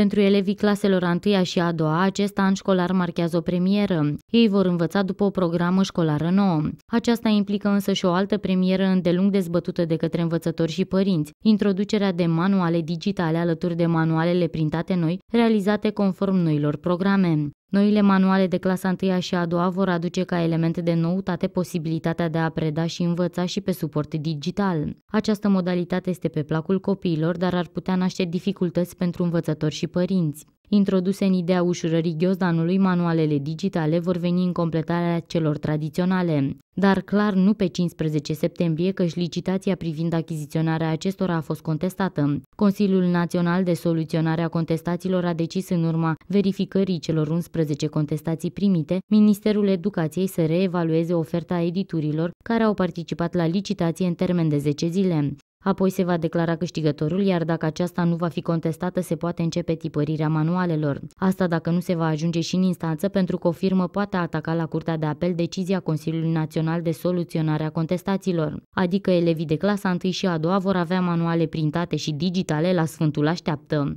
Pentru elevii claselor a 1 și a 2 acest an școlar marchează o premieră. Ei vor învăța după o programă școlară nouă. Aceasta implică însă și o altă premieră îndelung dezbătută de către învățători și părinți, introducerea de manuale digitale alături de manualele printate noi, realizate conform noilor programe. Noile manuale de clasa 1 și a 2 vor aduce ca elemente de noutate posibilitatea de a preda și învăța și pe suport digital. Această modalitate este pe placul copiilor, dar ar putea naște dificultăți pentru învățători și părinți. Introduse în ideea ușurării ghiozdanului, manualele digitale vor veni în completarea celor tradiționale. Dar clar nu pe 15 septembrie, căci licitația privind achiziționarea acestora a fost contestată. Consiliul Național de Soluționare a Contestațiilor a decis în urma verificării celor 11 contestații primite, Ministerul Educației să reevalueze oferta editurilor care au participat la licitație în termen de 10 zile. Apoi se va declara câștigătorul, iar dacă aceasta nu va fi contestată, se poate începe tipărirea manualelor. Asta dacă nu se va ajunge și în instanță, pentru că o firmă poate ataca la Curtea de Apel decizia Consiliului Național de Soluționare a Contestațiilor. Adică elevii de clasa 1 și a doua vor avea manuale printate și digitale la Sfântul Așteaptă.